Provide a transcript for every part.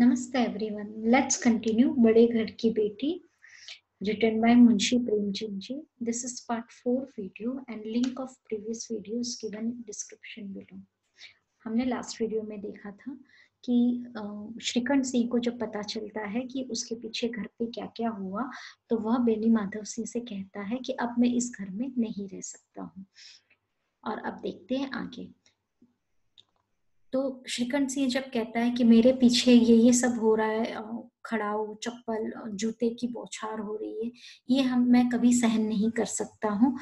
नमस्ते everyone let's continue बड़े घर की बेटी written by Munshi Premchand ji this is part four video and link of previous video given description below हमने लास्ट वीडियो में देखा था कि श्रीकंठ सिंह को जब पता चलता है कि उसके पीछे घर पे क्या क्या हुआ तो वह बेनी माधव सिंह से कहता है कि अब मैं इस घर में नहीं रह सकता हूँ और अब देखते हैं आगे तो श्रीखंड सिंह जब कहता है कि मेरे पीछे ये ये सब हो रहा है खड़ाऊ चप्पल जूते की बौछार हो रही है ये हम मैं कभी सहन नहीं कर सकता हूँ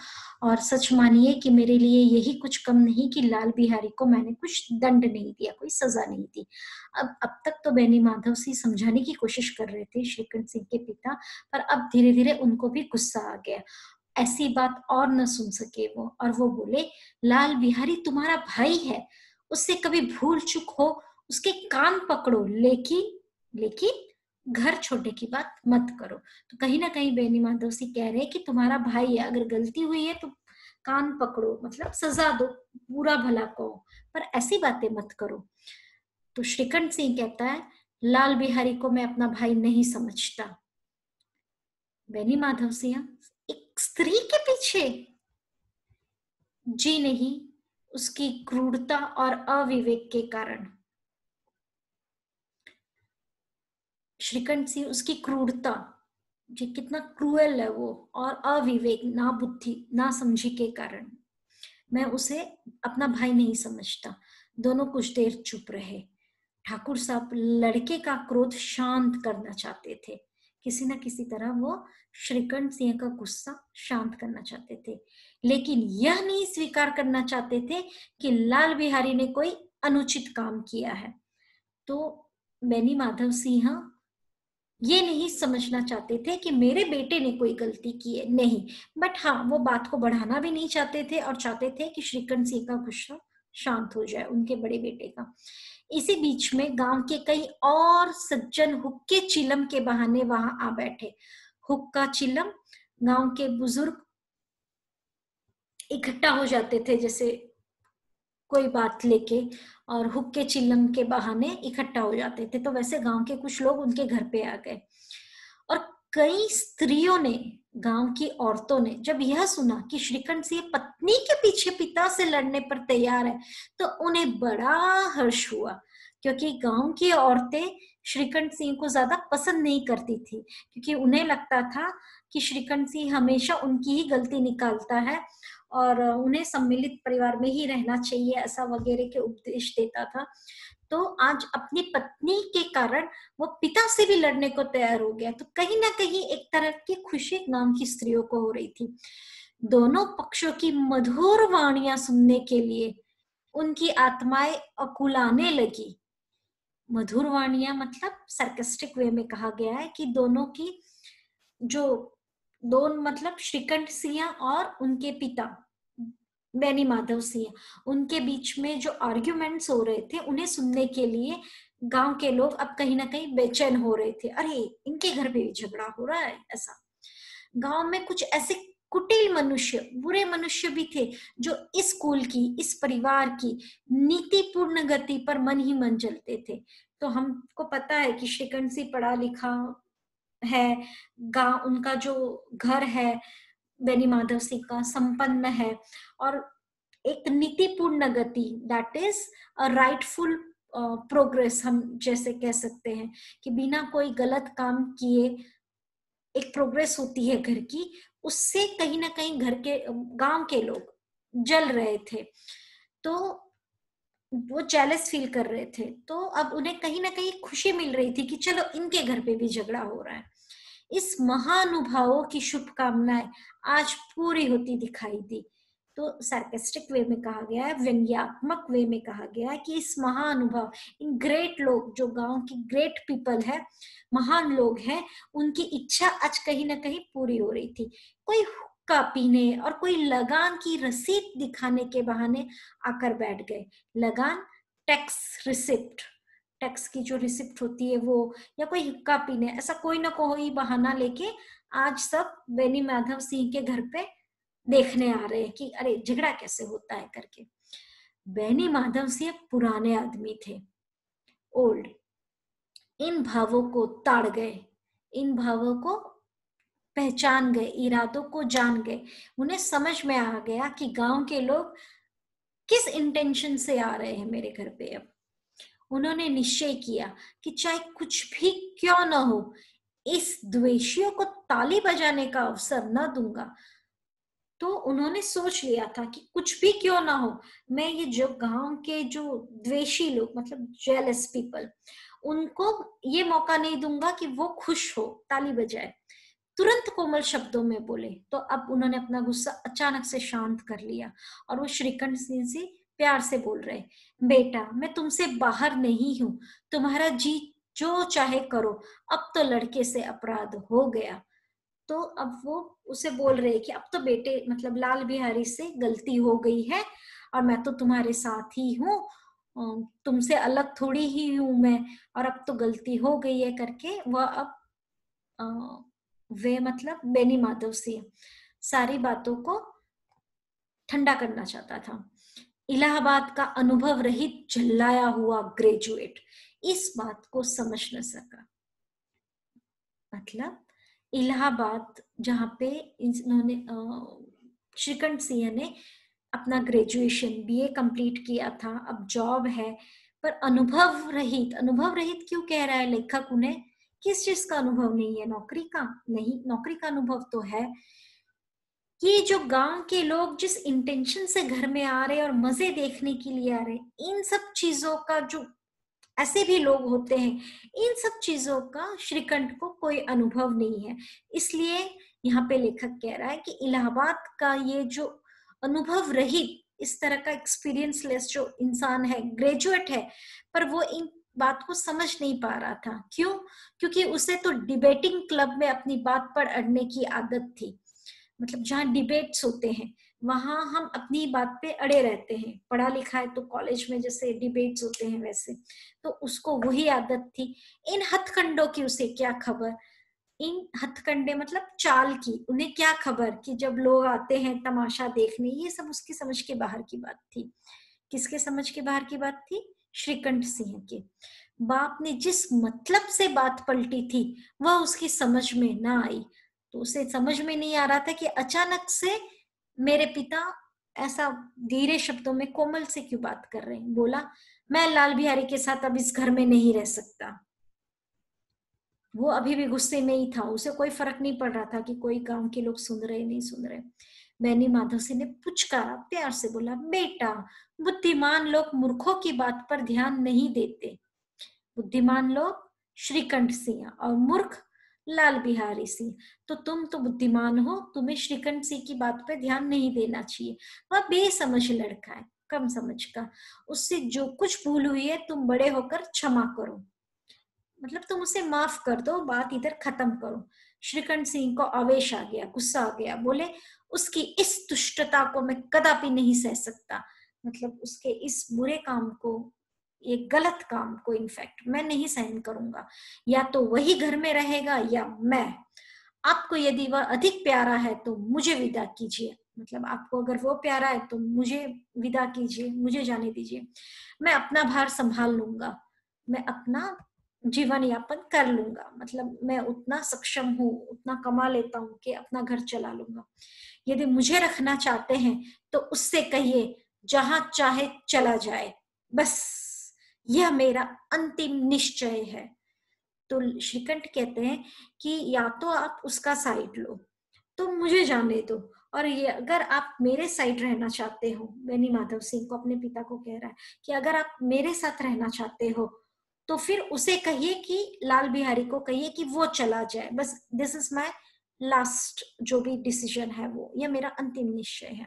और सच मानिए कि मेरे लिए यही कुछ कम नहीं कि लाल बिहारी को मैंने कुछ दंड नहीं दिया कोई सजा नहीं दी अब अब तक तो बेनी माधव सिंह समझाने की कोशिश कर रहे थे श्रीकंठ सिंह के पिता पर अब धीरे धीरे उनको भी गुस्सा आ गया ऐसी बात और न सुन सके वो और वो बोले लाल बिहारी तुम्हारा भाई है उससे कभी भूल चुक हो उसके कान पकड़ो लेकिन लेकिन घर छोड़ने की बात मत करो तो कहीं ना कहीं बेनी माधव सिंह कह रहे हैं कि तुम्हारा भाई है अगर गलती हुई है तो कान पकड़ो मतलब सजा दो पूरा भला कहो पर ऐसी बातें मत करो तो श्रीकंठ सिंह कहता है लाल बिहारी को मैं अपना भाई नहीं समझता बेनी माधव सिंह एक स्त्री के पीछे जी नहीं उसकी क्रूरता और अविवेक के कारण श्रीकंठ सिंह उसकी क्रूरता जी कितना क्रूएल है वो और अविवेक ना बुद्धि ना समझी के कारण मैं उसे अपना भाई नहीं समझता दोनों कुछ देर चुप रहे ठाकुर साहब लड़के का क्रोध शांत करना चाहते थे किसी ना किसी तरह वो श्रीकंठ सिंह का गुस्सा शांत करना चाहते थे लेकिन यह नहीं स्वीकार करना चाहते थे कि लाल बिहारी ने कोई अनुचित काम किया है तो बेनी माधव सिंह ये नहीं समझना चाहते थे कि मेरे बेटे ने कोई गलती की है नहीं बट हाँ वो बात को बढ़ाना भी नहीं चाहते थे और चाहते थे कि श्रीकंठ सिंह का गुस्सा शांत हो जाए उनके बड़े बेटे का इसी बीच में गांव के कई और सज्जन हुक्के चिलम के बहाने वहां आ बैठे हुक्का चिलम गांव के बुजुर्ग इकट्ठा हो जाते थे जैसे कोई बात लेके और हुक्के चिलम के बहाने इकट्ठा हो जाते थे तो वैसे गांव के कुछ लोग उनके घर पे आ गए कई स्त्रियों ने गांव की औरतों ने जब यह सुना कि श्रीकंठ सिंह पत्नी के पीछे पिता से लड़ने पर तैयार है तो उन्हें बड़ा हर्ष हुआ क्योंकि गांव की औरतें श्रीखंड सिंह को ज्यादा पसंद नहीं करती थी क्योंकि उन्हें लगता था कि श्रीखंड सिंह हमेशा उनकी ही गलती निकालता है और उन्हें सम्मिलित परिवार में ही रहना चाहिए ऐसा वगैरह के उपदेश देता था तो आज अपनी पत्नी के कारण वो पिता से भी लड़ने को तैयार हो गया तो कहीं ना कहीं एक तरह की खुशी गांव की स्त्रियों को हो रही थी दोनों पक्षों की मधुर वाणियां सुनने के लिए उनकी आत्माएं अकुलाने लगी मधुर वाणिया मतलब सर्कस्टिक वे में कहा गया है कि दोनों की जो दोन मतलब श्रीकंठ सिंह और उनके पिता बेनी माधव सिंह उनके बीच में जो आर्ग्यूमेंट्स हो रहे थे उन्हें सुनने के लिए गांव के लोग अब कहीं ना कहीं बेचैन हो रहे थे अरे इनके घर पे झगड़ा हो रहा है ऐसा गांव में कुछ ऐसे कुटिल मनुष्य बुरे मनुष्य भी थे जो इस स्कूल की इस परिवार की नीतिपूर्ण गति पर मन ही मन चलते थे तो हमको पता है कि श्रीकंड सिंह पढ़ा लिखा है गांव उनका जो घर है बेनी माधव सिंह का संपन्न है और एक नीतिपूर्ण गति that is a rightful progress हम जैसे कह सकते हैं कि बिना कोई गलत काम किए एक प्रोग्रेस होती है घर की उससे कहीं ना कहीं घर के गांव के लोग जल रहे थे तो वो चैलेंज फील कर रहे थे तो अब उन्हें कहीं ना कहीं खुशी मिल रही थी कि चलो इनके घर पे भी झगड़ा हो रहा है इस महानुभावों की शुभकामनाएं आज पूरी होती दिखाई दी तो सार्केस्टिक वे में कहा गया है व्यंग्यात्मक वे में कहा गया है कि इस महानुभाव इन ग्रेट लोग जो गांव की ग्रेट पीपल है महान लोग हैं उनकी इच्छा आज कहीं ना कहीं पूरी हो रही थी कोई हुक्का पीने और कोई लगान की रसीद दिखाने के बहाने आकर बैठ गए लगान टैक्स रिसिप्ट टैक्स की जो रिसिप्ट होती है वो या कोई हिक्का पीने ऐसा कोई ना कोई बहाना लेके आज सब बेनी माधव सिंह के घर पे देखने आ रहे हैं कि अरे झगड़ा कैसे होता है करके बेनी माधव सिंह पुराने आदमी थे ओल्ड इन भावों को ताड़ गए इन भावों को पहचान गए इरादों को जान गए उन्हें समझ में आ गया कि गांव के लोग किस इंटेंशन से आ रहे हैं मेरे घर पे अब उन्होंने निश्चय किया कि चाहे कुछ भी क्यों न हो इस द्वेषियों को ताली बजाने का अवसर न दूंगा तो उन्होंने सोच लिया था कि कुछ भी क्यों ना हो मैं ये जो गांव के जो द्वेषी लोग मतलब जेलस पीपल उनको ये मौका नहीं दूंगा कि वो खुश हो ताली बजाए तुरंत कोमल शब्दों में बोले तो अब उन्होंने अपना गुस्सा अचानक से शांत कर लिया और वो श्रीकंठ सिंह से प्यार से बोल रहे बेटा मैं तुमसे बाहर नहीं हूं तुम्हारा जी जो चाहे करो अब तो लड़के से अपराध हो गया तो अब वो उसे बोल रहे कि अब तो बेटे मतलब लाल बिहारी से गलती हो गई है और मैं तो तुम्हारे साथ ही हूँ तुमसे अलग थोड़ी ही हूं मैं और अब तो गलती हो गई है करके वह अब वे मतलब बेनी माधव सिंह सारी बातों को ठंडा करना चाहता था इलाहाबाद का अनुभव रहित झल्लाया हुआ ग्रेजुएट इस बात को समझ न सका मतलब इलाहाबाद जहाँ पे इन्होंने श्रीकंठ सिंह ने अपना ग्रेजुएशन बीए कंप्लीट किया था अब जॉब है पर अनुभव रहित अनुभव रहित क्यों कह रहा है लेखक उन्हें किस चीज का अनुभव नहीं है नौकरी का नहीं नौकरी का अनुभव तो है ये जो गांव के लोग जिस इंटेंशन से घर में आ रहे और मजे देखने के लिए आ रहे इन सब चीजों का जो ऐसे भी लोग होते हैं इन सब चीजों का श्रीकंठ को कोई अनुभव नहीं है इसलिए यहाँ पे लेखक कह रहा है कि इलाहाबाद का ये जो अनुभव रहित इस तरह का एक्सपीरियंस लेस जो इंसान है ग्रेजुएट है पर वो इन बात को समझ नहीं पा रहा था क्यों क्योंकि उसे तो डिबेटिंग क्लब में अपनी बात पर अड़ने की आदत थी मतलब जहाँ डिबेट्स होते हैं वहाँ हम अपनी बात पे अड़े रहते हैं पढ़ा लिखा है तो कॉलेज में जैसे डिबेट्स होते हैं वैसे तो उसको वही आदत थी इन हथकंडों की उसे क्या खबर इन हथकंडे मतलब चाल की उन्हें क्या खबर कि जब लोग आते हैं तमाशा देखने ये सब उसकी समझ के बाहर की बात थी किसके समझ के बाहर की बात थी श्रीकंठ सिंह के बाप ने जिस मतलब से बात पलटी थी वह उसकी समझ में ना आई तो उसे समझ में नहीं आ रहा था कि अचानक से मेरे पिता ऐसा धीरे शब्दों में कोमल से क्यों बात कर रहे हैं बोला मैं लाल बिहारी के साथ अब इस घर में नहीं रह सकता वो अभी भी गुस्से में ही था उसे कोई फर्क नहीं पड़ रहा था कि कोई गांव के लोग सुन रहे नहीं सुन रहे मैंने माधव सिंह ने पुचकारा प्यार से बोला बेटा बुद्धिमान लोग मूर्खों की बात पर ध्यान नहीं देते बुद्धिमान लोग श्रीकंठ सिंह और मूर्ख लाल बिहारी सिंह तो तुम तो बुद्धिमान हो तुम्हें श्रीकंठ सिंह की बात पे ध्यान नहीं देना चाहिए वह बेसमझ लड़का है कम समझ का उससे जो कुछ भूल हुई है तुम बड़े होकर क्षमा करो मतलब तुम उसे माफ कर दो बात इधर खत्म करो श्रीकंठ सिंह को आवेश आ गया गुस्सा आ गया बोले उसकी इस दुष्टता को मैं कदापि नहीं सह सकता मतलब उसके इस बुरे काम को एक गलत काम को इनफैक्ट मैं नहीं सहन करूंगा या तो वही घर में रहेगा या मैं आपको यदि वह अधिक प्यारा है तो मुझे विदा कीजिए मतलब आपको अगर वो प्यारा है तो मुझे विदा कीजिए मुझे जाने दीजिए मैं अपना भार संभाल लूंगा मैं अपना जीवन यापन कर लूंगा मतलब मैं उतना सक्षम हूँ उतना कमा लेता हूँ कि अपना घर चला लूंगा यदि मुझे रखना चाहते हैं तो उससे कहिए जहां चाहे चला जाए बस यह मेरा अंतिम निश्चय है तो श्रीकंठ कहते हैं कि या तो आप उसका साइड लो तो मुझे जाने दो और ये अगर आप मेरे साइड रहना चाहते हो बेनी माधव सिंह को अपने पिता को कह रहा है कि अगर आप मेरे साथ रहना चाहते हो तो फिर उसे कहिए कि लाल बिहारी को कहिए कि वो चला जाए बस दिस इज माय लास्ट जो भी डिसीजन है वो यह मेरा अंतिम निश्चय है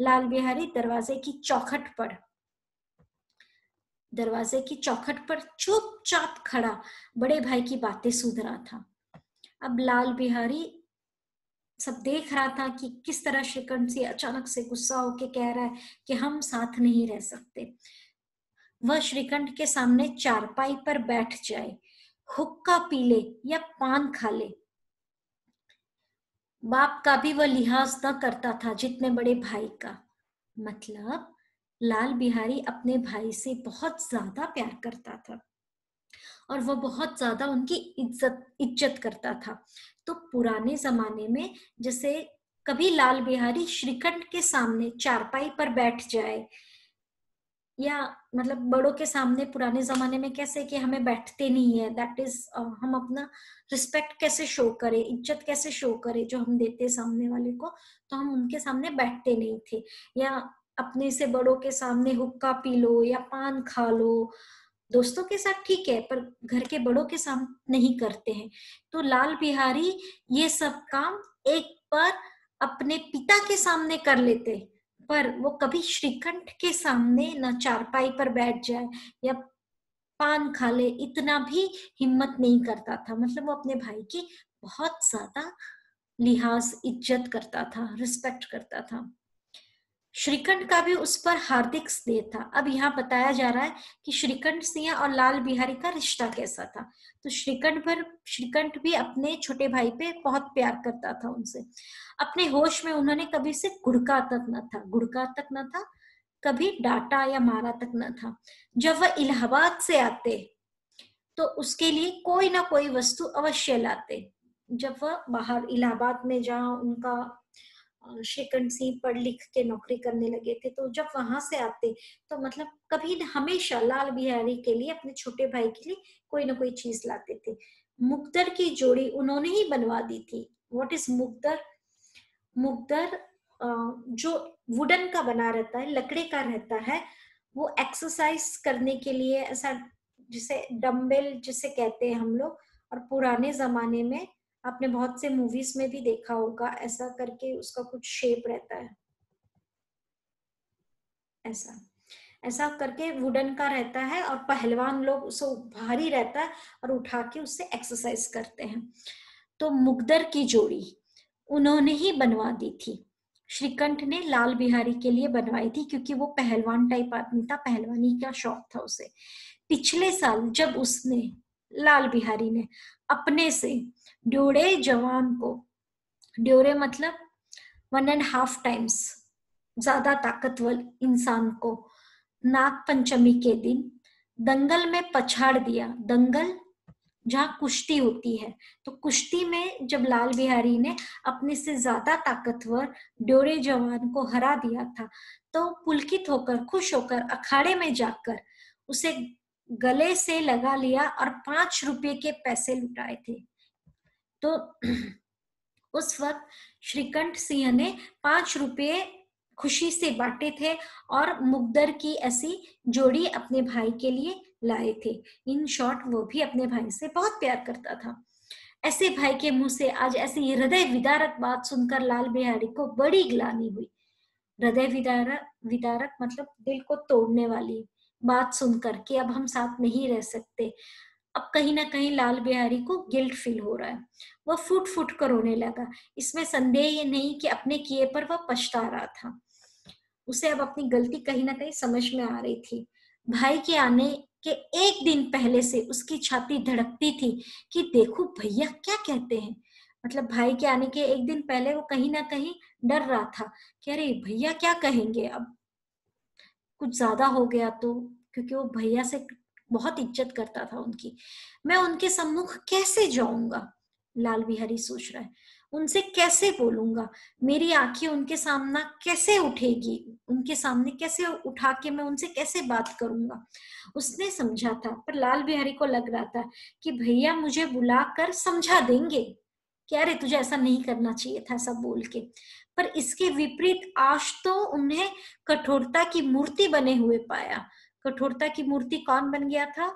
लाल बिहारी दरवाजे की चौखट पर दरवाजे की चौखट पर चुपचाप खड़ा बड़े भाई की बातें सूध रहा था अब लाल बिहारी सब देख रहा था कि किस तरह श्रीकंठ सिंह अचानक से गुस्सा होके कह रहा है कि हम साथ नहीं रह सकते वह श्रीकंठ के सामने चारपाई पर बैठ जाए हुक्का पी ले या पान खा ले बाप का भी वह लिहाज न करता था जितने बड़े भाई का मतलब लाल बिहारी अपने भाई से बहुत ज्यादा प्यार करता था और वह बहुत ज्यादा उनकी इज्जत इज्जत करता था तो पुराने जमाने में जैसे कभी लाल बिहारी श्रीखंड के सामने चारपाई पर बैठ जाए या मतलब बड़ों के सामने पुराने जमाने में कैसे कि हमें बैठते नहीं है दैट इज हम अपना रिस्पेक्ट कैसे शो करें इज्जत कैसे शो करें जो हम देते सामने वाले को तो हम उनके सामने बैठते नहीं थे या अपने से बड़ों के सामने हुक्का पी लो या पान खा लो दोस्तों के साथ ठीक है पर घर के बड़ों के सामने नहीं करते हैं तो लाल बिहारी ये सब काम एक बार अपने पिता के सामने कर लेते पर वो कभी श्रीकंठ के सामने ना चारपाई पर बैठ जाए या पान खा ले इतना भी हिम्मत नहीं करता था मतलब वो अपने भाई की बहुत ज्यादा लिहाज इज्जत करता था रिस्पेक्ट करता था श्रीखंड का भी उस पर हार्दिक स्नेह था अब यहाँ बताया जा रहा है कि श्रीखंड सिंह और लाल बिहारी का रिश्ता कैसा था तो श्रीखंड पर श्रीखंड भी अपने छोटे भाई पे बहुत प्यार करता था उनसे अपने होश में उन्होंने कभी से गुड़का तक न था गुड़का तक न था कभी डाटा या मारा तक न था जब वह इलाहाबाद से आते तो उसके लिए कोई ना कोई वस्तु अवश्य लाते जब वह बाहर इलाहाबाद में जहाँ उनका शेखंड सिंह पढ़ लिख के नौकरी करने लगे थे तो जब वहां से आते तो मतलब कभी हमेशा लाल बिहारी के लिए अपने छोटे भाई के लिए कोई ना कोई चीज लाते थे मुकदर की जोड़ी उन्होंने ही बनवा दी थी वॉट इज मुकदर मुकदर जो वुडन का बना रहता है लकड़े का रहता है वो एक्सरसाइज करने के लिए ऐसा जिसे डम्बेल जिसे कहते हैं हम लोग और पुराने जमाने में आपने बहुत से मूवीज में भी देखा होगा ऐसा करके उसका कुछ शेप रहता है ऐसा ऐसा करके वुडन का रहता है और पहलवान लोग उसे भारी रहता है और उठा के उससे एक्सरसाइज करते हैं तो मुगदर की जोड़ी उन्होंने ही बनवा दी थी श्रीकंठ ने लाल बिहारी के लिए बनवाई थी क्योंकि वो पहलवान टाइप आदमी था पहलवानी का शौक था उसे पिछले साल जब उसने लाल बिहारी ने अपने से ड्योरे जवान को ड्योरे मतलब वन एंड हाफ टाइम्स ज्यादा ताकतवर इंसान को नाग पंचमी के दिन दंगल में पछाड़ दिया दंगल जहाँ कुश्ती होती है तो कुश्ती में जब लाल बिहारी ने अपने से ज्यादा ताकतवर ड्योरे जवान को हरा दिया था तो पुलकित होकर खुश होकर अखाड़े में जाकर उसे गले से लगा लिया और पांच रुपए के पैसे लुटाए थे तो उस वक्त श्रीकंठ सिंह ने पांच रुपये खुशी से बांटे थे और मुगदर की ऐसी जोड़ी अपने भाई के लिए लाए थे इन शॉर्ट वो भी अपने भाई से बहुत प्यार करता था ऐसे भाई के मुंह से आज ऐसी हृदय विदारक बात सुनकर लाल बिहारी को बड़ी ग्लानी हुई हृदय विदारक विदारक मतलब दिल को तोड़ने वाली बात सुनकर कि अब हम साथ नहीं रह सकते अब कहीं ना कहीं लाल बिहारी को गिल्ट फील हो रहा है वह फुट फुट कर रोने लगा इसमें संदेह ये नहीं कि अपने किए पर वह पछता रहा था उसे अब अपनी गलती कहीं ना कहीं समझ में आ रही थी भाई के आने के एक दिन पहले से उसकी छाती धड़कती थी कि देखो भैया क्या कहते हैं मतलब भाई के आने के एक दिन पहले वो कहीं ना कहीं डर रहा था कि अरे भैया क्या कहेंगे अब कुछ ज्यादा हो गया तो क्योंकि वो भैया से बहुत इज्जत करता था उनकी मैं उनके सम्मुख कैसे जाऊंगा लाल बिहारी सोच रहा है उनसे कैसे बोलूंगा मेरी आंखें उनके सामना कैसे उठेगी उनके सामने कैसे उठा के मैं उनसे कैसे बात करूंगा उसने समझा था पर लाल बिहारी को लग रहा था कि भैया मुझे बुलाकर समझा देंगे कि अरे तुझे ऐसा नहीं करना चाहिए था ऐसा बोल के पर इसके विपरीत आज तो उन्हें कठोरता की मूर्ति बने हुए पाया कठोरता की मूर्ति कौन बन गया था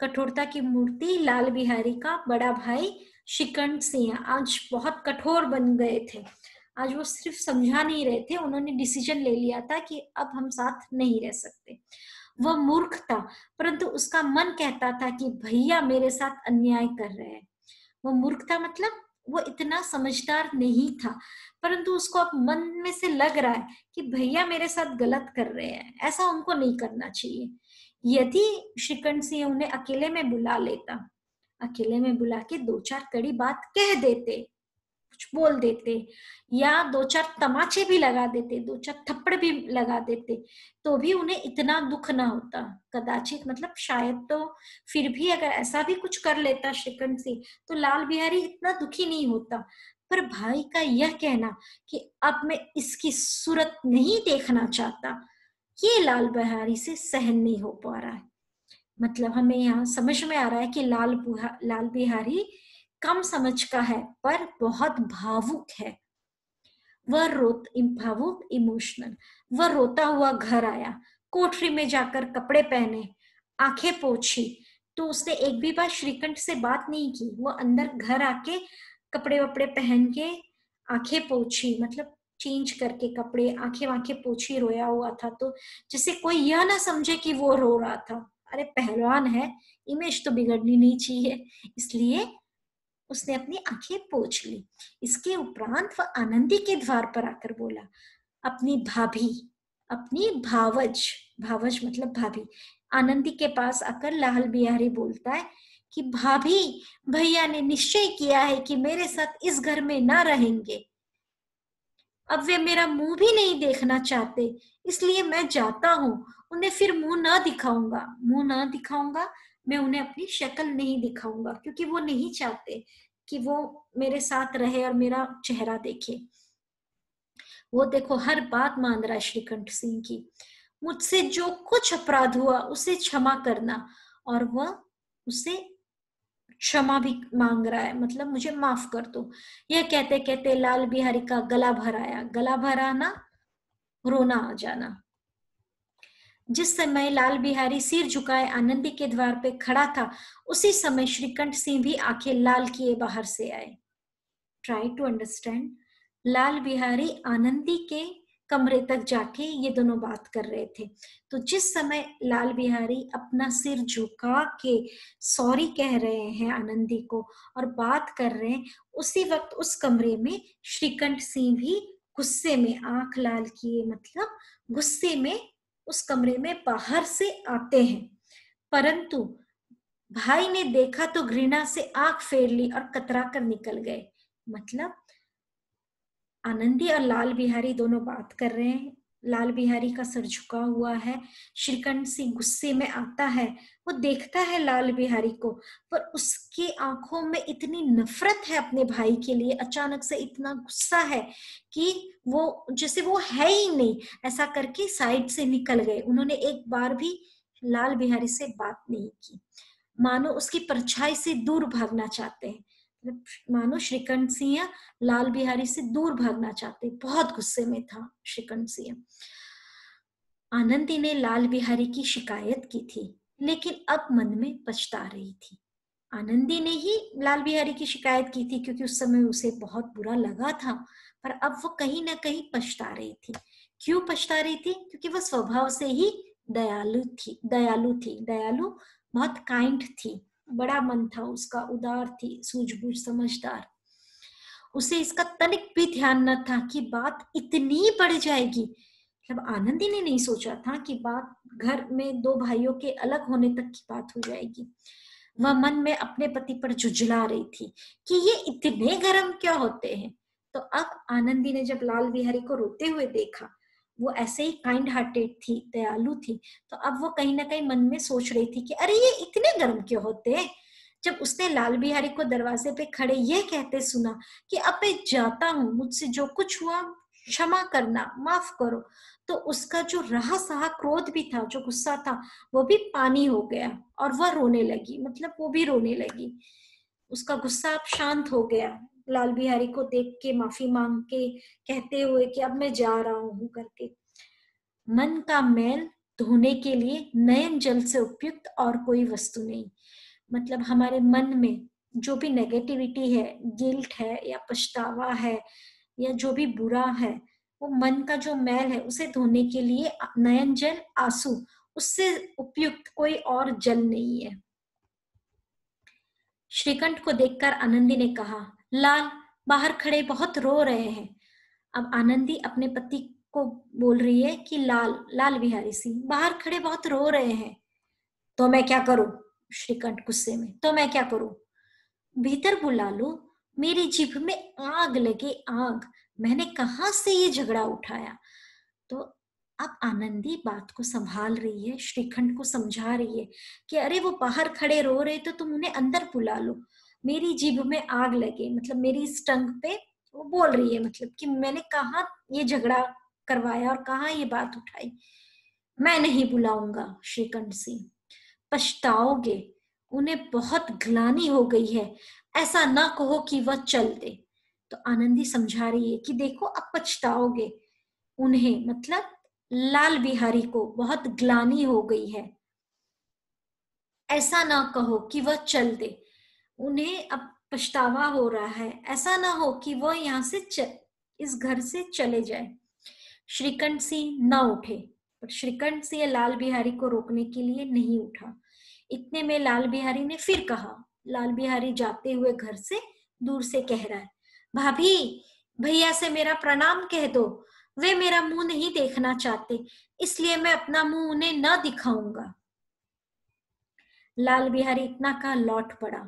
कठोरता की मूर्ति लाल बिहारी का बड़ा भाई शिकंड सिंह आज बहुत कठोर बन गए थे आज वो सिर्फ समझा नहीं रहे थे उन्होंने डिसीजन ले लिया था कि अब हम साथ नहीं रह सकते वह मूर्ख था परंतु उसका मन कहता था कि भैया मेरे साथ अन्याय कर रहे हैं वो मूर्ख था मतलब वो इतना समझदार नहीं था परंतु उसको अब मन में से लग रहा है कि भैया मेरे साथ गलत कर रहे हैं ऐसा उनको नहीं करना चाहिए यदि श्रीकंठ सिंह उन्हें अकेले में बुला लेता अकेले में बुला के दो चार कड़ी बात कह देते कुछ बोल देते या दो चार तमाचे भी लगा देते दो चार थप्पड़ भी लगा देते तो भी उन्हें इतना दुख ना होता कदाचित मतलब शायद तो फिर भी अगर ऐसा भी कुछ कर लेता श्रीकंठ सिंह तो लाल बिहारी इतना दुखी नहीं होता पर भाई का यह कहना कि अब मैं इसकी सूरत नहीं देखना चाहता ये लाल बिहारी से सहन नहीं हो पा रहा है मतलब हमें यहाँ समझ में आ रहा है कि लाल लाल बिहारी कम समझ का है पर बहुत भावुक है वह रोत भावुक इमोशनल वह रोता हुआ घर आया कोठरी में जाकर कपड़े पहने आंखें पोछी तो उसने एक भी बार श्रीकंठ से बात नहीं की वो अंदर घर आके कपड़े वपड़े पहन के आंखें पोछी मतलब चेंज करके कपड़े आंखें वाखे पोछी रोया हुआ था तो जैसे कोई यह ना समझे कि वो रो रहा था अरे पहलवान है इमेज तो बिगड़नी नहीं चाहिए इसलिए उसने अपनी आंखें पोछ ली इसके उपरांत वह आनंदी के द्वार पर आकर बोला अपनी भाभी अपनी भावज भावज मतलब भाभी आनंदी के पास आकर लाल बिहारी बोलता है कि भाभी भैया ने निश्चय किया है कि मेरे साथ इस घर में ना रहेंगे अब वे मेरा मुंह भी नहीं देखना चाहते इसलिए मैं जाता हूं उन्हें फिर मुंह ना दिखाऊंगा मुंह ना दिखाऊंगा मैं उन्हें अपनी शक्ल नहीं दिखाऊंगा क्योंकि वो नहीं चाहते कि वो मेरे साथ रहे और मेरा चेहरा देखे वो देखो हर बात मान रहा है श्रीकंठ सिंह की मुझसे जो कुछ अपराध हुआ उसे क्षमा करना और वह उसे क्षमा भी मांग रहा है मतलब मुझे माफ कर दो यह कहते कहते लाल बिहारी का गला भराया गला भराना रोना आ जाना जिस समय लाल बिहारी सिर झुकाए आनंदी के द्वार पे खड़ा था उसी समय श्रीकंठ सिंह भी आंखें लाल किए बाहर से आए try to understand Lal Bihari Anandi के कमरे तक जाके ये दोनों बात कर रहे थे तो जिस समय लाल बिहारी अपना सिर झुका के सॉरी कह रहे हैं आनंदी को और बात कर रहे हैं उसी वक्त उस कमरे में श्रीकंठ सिंह भी गुस्से में आंख लाल किए मतलब गुस्से में उस कमरे में बाहर से आते हैं परंतु भाई ने देखा तो घृणा से आंख फेर ली और कतरा कर निकल गए मतलब आनंदी और लाल बिहारी दोनों बात कर रहे हैं लाल बिहारी का सर झुका हुआ है श्रीकंठ सिंह गुस्से में आता है वो देखता है लाल बिहारी को पर उसकी आंखों में इतनी नफरत है अपने भाई के लिए अचानक से इतना गुस्सा है कि वो जैसे वो है ही नहीं ऐसा करके साइड से निकल गए उन्होंने एक बार भी लाल बिहारी से बात नहीं की मानो उसकी परछाई से दूर भागना चाहते हैं मानो श्रीकंठ सिंह लाल बिहारी से दूर भागना चाहते बहुत गुस्से में था श्रीकंठ सिंह आनंदी ने लाल बिहारी की शिकायत की थी लेकिन अब मन में पछता रही थी आनंदी ने ही लाल बिहारी की शिकायत की थी क्योंकि उस समय उसे बहुत बुरा लगा था पर अब वो कहीं ना कहीं पछता रही थी क्यों पछता रही थी क्योंकि वह स्वभाव से ही दयालु थी दयालु थी दयालु बहुत काइंड थी बड़ा मन था उसका उदार थी सूझबूझ समझदार उसे इसका तनिक भी ध्यान न था कि बात इतनी बढ़ जाएगी मतलब आनंदी ने नहीं सोचा था कि बात घर में दो भाइयों के अलग होने तक की बात हो जाएगी वह मन में अपने पति पर जुझला रही थी कि ये इतने गर्म क्या होते हैं तो अब आनंदी ने जब लाल बिहारी को रोते हुए देखा वो ऐसे ही काइंड हार्टेड थी दयालु थी तो अब वो कहीं ना कहीं मन में सोच रही थी कि अरे ये इतने गर्म क्यों होते हैं जब उसने लाल बिहारी को दरवाजे पे खड़े यह कहते सुना कि अब मैं जाता हूँ मुझसे जो कुछ हुआ क्षमा करना माफ करो तो उसका जो रहा सहा क्रोध भी था जो गुस्सा था वो भी पानी हो गया और वह रोने लगी मतलब वो भी रोने लगी उसका गुस्सा अब शांत हो गया लाल बिहारी को देख के माफी मांग के कहते हुए कि अब मैं जा रहा हूं करके मन का मैल धोने के लिए नयन जल से उपयुक्त और कोई वस्तु नहीं मतलब हमारे मन में जो भी नेगेटिविटी है गिल्ट है या पछतावा है या जो भी बुरा है वो मन का जो मैल है उसे धोने के लिए नयन जल आंसू उससे उपयुक्त कोई और जल नहीं है श्रीकंठ को देखकर आनंदी ने कहा लाल बाहर खड़े बहुत रो रहे हैं अब आनंदी अपने पति को बोल रही है कि लाल लाल बिहारी सिंह बाहर खड़े बहुत रो रहे हैं तो मैं क्या करूं श्रीकंठ गुस्से में तो मैं क्या करूं भीतर बुला लो मेरी जीभ में आग लगे आग मैंने कहा से ये झगड़ा उठाया तो अब आनंदी बात को संभाल रही है श्रीखंड को समझा रही है कि अरे वो बाहर खड़े रो रहे तो तुम उन्हें अंदर बुला लो मेरी जीभ में आग लगे मतलब मेरी इस टंग पे वो बोल रही है मतलब कि मैंने कहा ये झगड़ा करवाया और कहा ये बात उठाई मैं नहीं बुलाऊंगा श्रीकंठ सिंह पछताओगे उन्हें बहुत ग्लानी हो गई है ऐसा ना कहो कि वह चल दे तो आनंदी समझा रही है कि देखो अब पछताओगे उन्हें मतलब लाल बिहारी को बहुत ग्लानी हो गई है ऐसा ना कहो कि वह चल दे उन्हें अब पछतावा हो रहा है ऐसा ना हो कि वह यहाँ से च, इस घर से चले जाए श्रीकंठ सिंह न उठे पर श्रीकंठ सिंह लाल बिहारी को रोकने के लिए नहीं उठा इतने में लाल बिहारी ने फिर कहा लाल बिहारी जाते हुए घर से दूर से कह रहा है भाभी भैया से मेरा प्रणाम कह दो वे मेरा मुंह नहीं देखना चाहते इसलिए मैं अपना मुंह उन्हें न दिखाऊंगा लाल बिहारी इतना कहा लौट पड़ा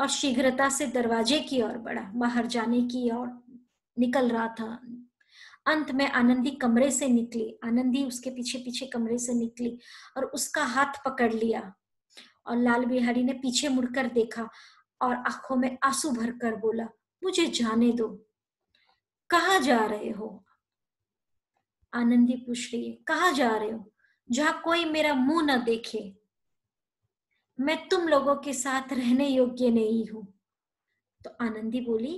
और शीघ्रता से दरवाजे की ओर बढ़ा बाहर जाने की ओर निकल रहा था अंत में आनंदी कमरे से निकली आनंदी उसके पीछे पीछे कमरे से निकली और उसका हाथ पकड़ लिया और लाल बिहारी ने पीछे मुड़कर देखा और आंखों में आंसू भरकर बोला मुझे जाने दो कहा जा रहे हो आनंदी पूछ रही है कहा जा रहे हो जहां कोई मेरा मुंह न देखे मैं तुम लोगों के साथ रहने योग्य नहीं हूं तो आनंदी बोली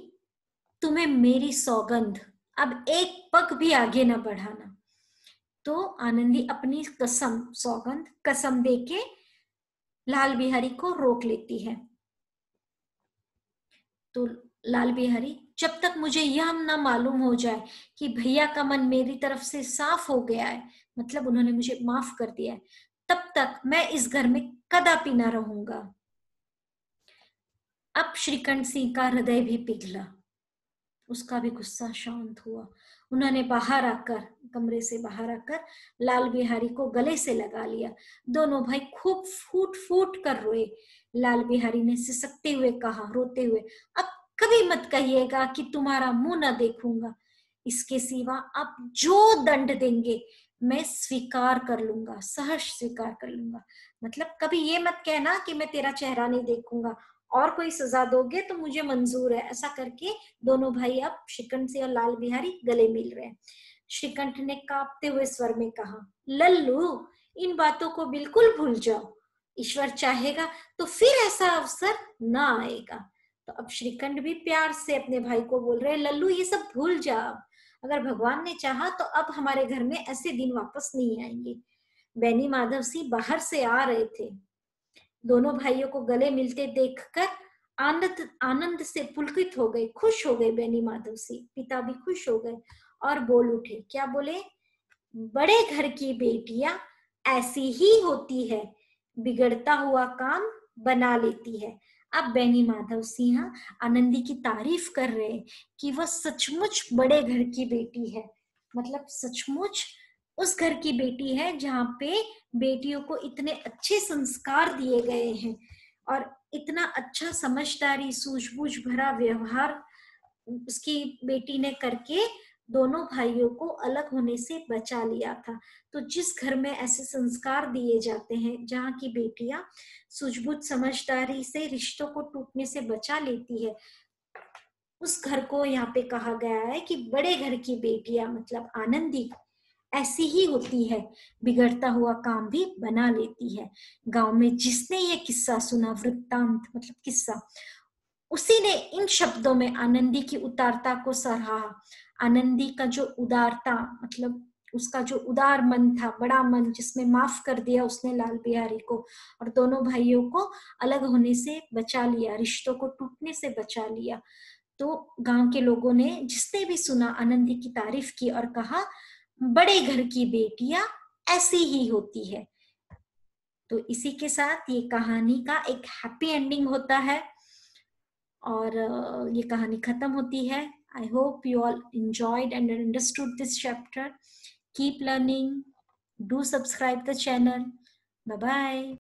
तुम्हें मेरी सौगंध अब एक पग भी आगे ना बढ़ाना तो आनंदी अपनी कसम सौगंध कसम देके लाल बिहारी को रोक लेती है तो लाल बिहारी जब तक मुझे यह ना मालूम हो जाए कि भैया का मन मेरी तरफ से साफ हो गया है मतलब उन्होंने मुझे माफ कर दिया है तब तक मैं इस घर में कदापि ना रहूंगा अब श्रीकंठ सिंह का हृदय भी पिघला उसका भी गुस्सा शांत हुआ उन्होंने बाहर आकर कमरे से बाहर आकर लाल बिहारी को गले से लगा लिया दोनों भाई खूब फूट फूट कर रोए लाल बिहारी ने सिसकते हुए कहा रोते हुए अब कभी मत कहिएगा कि तुम्हारा मुंह न देखूंगा इसके सिवा आप जो दंड देंगे मैं स्वीकार कर लूंगा सहज स्वीकार कर लूंगा मतलब कभी ये मत कहना कि मैं तेरा चेहरा नहीं देखूंगा और कोई सजा दोगे तो मुझे मंजूर है ऐसा करके दोनों भाई अब श्रीकंठ से और लाल बिहारी गले मिल रहे हैं श्रीकंठ ने कांपते हुए स्वर में कहा लल्लू इन बातों को बिल्कुल भूल जाओ ईश्वर चाहेगा तो फिर ऐसा अवसर ना आएगा तो अब श्रीकंठ भी प्यार से अपने भाई को बोल रहे लल्लू ये सब भूल जाओ अगर भगवान ने चाहा तो अब हमारे घर में ऐसे दिन वापस नहीं आएंगे बैनी माधव सिंह बाहर से आ रहे थे दोनों भाइयों को गले मिलते देखकर आनंद आनंद से पुलकित हो गए खुश हो गए बैनी माधव सिंह पिता भी खुश हो गए और बोल उठे क्या बोले बड़े घर की बेटिया ऐसी ही होती है बिगड़ता हुआ काम बना लेती है अब बेनी माधव सिंह आनंदी की तारीफ कर रहे हैं कि वह सचमुच बड़े घर की बेटी है मतलब सचमुच उस घर की बेटी है जहाँ पे बेटियों को इतने अच्छे संस्कार दिए गए हैं और इतना अच्छा समझदारी सूझबूझ भरा व्यवहार उसकी बेटी ने करके दोनों भाइयों को अलग होने से बचा लिया था तो जिस घर में ऐसे संस्कार दिए जाते हैं जहाँ की बेटियां सूझबूझ समझदारी से रिश्तों को टूटने से बचा लेती है उस घर को यहाँ पे कहा गया है कि बड़े घर की बेटियां मतलब आनंदी ऐसी ही होती है बिगड़ता हुआ काम भी बना लेती है गांव में जिसने ये किस्सा सुना वृत्तांत मतलब किस्सा उसी ने इन शब्दों में आनंदी की उतारता को सराहा आनंदी का जो उदारता मतलब उसका जो उदार मन था बड़ा मन जिसमें माफ कर दिया उसने लाल बिहारी को और दोनों भाइयों को अलग होने से बचा लिया रिश्तों को टूटने से बचा लिया तो गांव के लोगों ने जिसने भी सुना आनंदी की तारीफ की और कहा बड़े घर की बेटियां ऐसी ही होती है तो इसी के साथ ये कहानी का एक हैप्पी एंडिंग होता है और ये कहानी खत्म होती है I hope you all enjoyed and understood this chapter. Keep learning. Do subscribe the channel. Bye-bye.